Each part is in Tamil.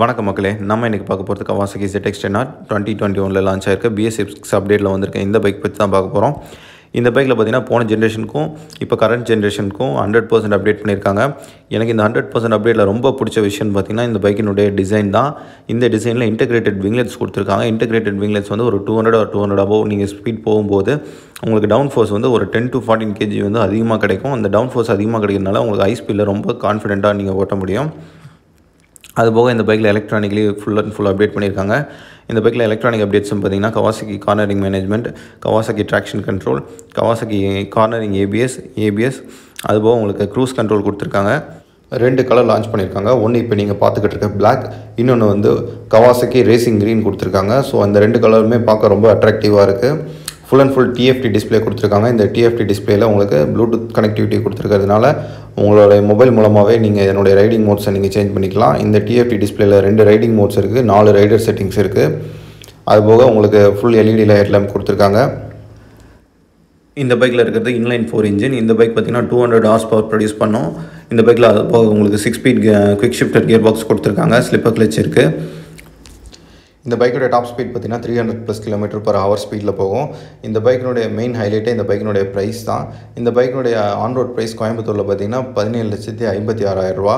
வணக்கம் மக்களே நம்ம இன்றைக்கி பார்க்க போகிறது Kawasaki Z R twenty twenty ஒனில் லான்ச் ஆயிருக்க பிஎஸ் அப்டேட்டில் வந்திருக்க இந்த பைக் பற்றி தான் பார்க்க போகிறோம் இந்த பைக்கில் பார்த்தீங்கன்னா போன ஜென்ரேஷனுக்கும் இப்போ கரண்ட் ஜென்ரேஷனுக்கும் ஹண்ட்ரட் பர்சன்ட் அப்டேட் பண்ணியிருக்காங்க எனக்கு இந்த ஹண்ட்ரட் பர்சன்ட் அப்டேட்டில் ரொம்ப பிடிச்ச விஷயம்னு பார்த்திங்கன்னா இந்த பைக்கினுடைய டிசைன் தான் இந்த டிசைனில் இன்டெகிரேட்டட் விங்லெட்ஸ் கொடுத்துருக்காங்க இன்டெகிரேட்டட் விங்லெட்ஸ் வந்து ஒரு டூ ஹண்ட்ரட் ஒரு டூ ஹண்ட்ரட் அபோவ் நீங்கள் ஸ்பீட் போகும்போது உங்களுக்கு டவுன் ஃபோர்ஸ் வந்து ஒரு டென் டு ஃபார்ட்டின் கேஜி வந்து அதிகமாக கிடைக்கும் அந்த டவுன் ஃபோர்ஸ் அதிகமாக கிடைக்கிறதுனால உங்களுக்கு ஹை ஸ்பீடில் ரொம்ப கான்ஃபிடெண்ட்டாக நீங்கள் ஓட்ட முடியும் அது போக இந்த பைக்கில் electronically full and full update பண்ணியிருக்காங்க இந்த பைக்கில் எலக்ட்ரானிக் அப்டேட்ஸும் பார்த்தீங்கன்னா Kawasaki cornering management Kawasaki traction control Kawasaki cornering ABS ABS அதுபோக உங்களுக்கு க்ரூஸ் கண்ட்ரோல் கொடுத்துருக்காங்க ரெண்டு கலர் லான்ச் பண்ணியிருக்காங்க ஒன்று இப்போ நீங்கள் பார்த்துக்கிட்டு இருக்க பிளாக் இன்னொன்று வந்து கவாசக்கி ரேசிங் க்ரீன் கொடுத்துருக்காங்க ஸோ அந்த ரெண்டு கலருமே பார்க்க ரொம்ப அட்ராக்டிவாக இருக்குது full and full TFT display கொடுத்துருக்காங்க இந்த டிஎஃப்டி டிஸ்பிளேயில் உங்களுக்கு ப்ளூடூத் கனெக்டிவிட்டி கொடுத்துருக்கிறதுனால உங்களோட மொபைல் மூலமாகவே நீங்கள் என்னுடைய ரைடிங் மோட்ஸை நீங்கள் சேஞ்ச் பண்ணிக்கலாம் இந்த டிஎஃப்டி டிஸ்பிளேயில் ரெண்டு ரைடிங் மோட்ஸ் இருக்குது நாலு ரைடர் செட்டிங்ஸ் இருக்குது அதுபோக உங்களுக்கு ஃபுல் எல்இடி லைட் லேம்ப் கொடுத்துருக்காங்க இந்த பைக்கில் இருக்கிறது இன்லைன் ஃபோர் இன்ஜின் இந்த பைக் பார்த்திங்கன்னா two hundred horse power produce பண்ணோம் இந்த பைக்கில் அது போக உங்களுக்கு six speed quick shifter gear box கொடுத்துருக்காங்க ஸ்லிப்பர் கிளச் இருக்குது இந்த பைக்கோடைய டாப் ஸ்பீட் பார்த்தீங்கன்னா three hundred plus kilometre per hour ஸ்பீடில் போகும் இந்த பைக்கினுடைய மெயின் ஹைலைட்டே இந்த பைக்கினுடைய ப்ரைஸ் தான் இந்த பைக்கினுடைய ஆன்ரோட் ப்ரைஸ் கோயம்புத்தூரில் பார்த்தீங்கன்னா பதினேழு லட்சத்தி ஐம்பத்தி ரூபா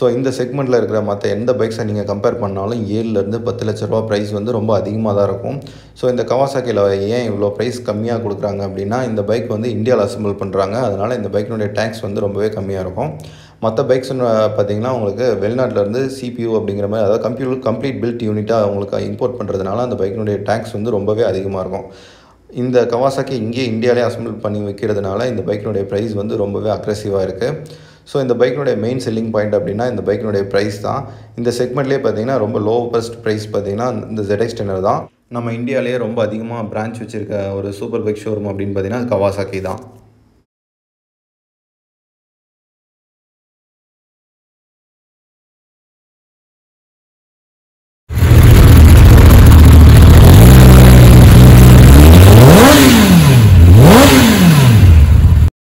ஸோ இந்த செக்மெண்ட்டில் இருக்கிற மற்ற எந்த பைக்ஸை நீங்கள் கம்பேர் பண்ணாலும் ஏழுலேருந்து பத்து லட்ச ரூபா ப்ரைஸ் வந்து ரொம்ப அதிகமாக தான் இருக்கும் ஸோ இந்த கவாசாக்கியில் ஏன் இவ்வளோ ப்ரைஸ் கம்மியாக கொடுக்குறாங்க அப்படின்னா இந்த பைக் வந்து இந்தியாவில் அசம்பிள் பண்ணுறாங்க அதனால் இந்த பைக்கினுடைய டேக்ஸ் வந்து ரொம்பவே கம்மியாக இருக்கும் மற்ற பைக்ஸ்னு பார்த்தீங்கன்னா உங்களுக்கு வெளிநாட்டிலேருந்து சிபியூ அப்படிங்கிற மாதிரி அதாவது கம்ப்யூட்டர் கம்ப்ளீட் பில்ட் யூனிட்டாக உங்களுக்கு இம்போர்ட் பண்ணுறதுனால அந்த பைக்கினுடைய டேக்ஸ் வந்து ரொம்பவே அதிகமாக இருக்கும் இந்த கவாசாக்கி இங்கே இந்தியாவிலே அசம்பிள் பண்ணி வைக்கிறதுனால இந்த பைக்கினுடைய ப்ரைஸ் வந்து ரொம்பவே அக்ரெசிவாக இருக்குது ஸோ இந்த பைக்கினுடைய மெயின் செல்லிங் பாயிண்ட் அப்படின்னா இந்த பைக்கினுடைய ப்ரைஸ் தான் இந்த செக்மெண்ட்லேயே பார்த்தீங்கன்னா ரொம்ப லோ பெஸ்ட் ப்ரைஸ் பார்த்தீங்கன்னா இந்த ஜெடெக்ஸ் டெனர் தான் நம்ம இந்தியாவிலேயே ரொம்ப அதிகமாக பிரான்ச் வச்சுருக்க ஒரு சூப்பர் பைக் ஷோரூம் அப்படின்னு பார்த்தீங்கன்னா கவாசாக்கி தான்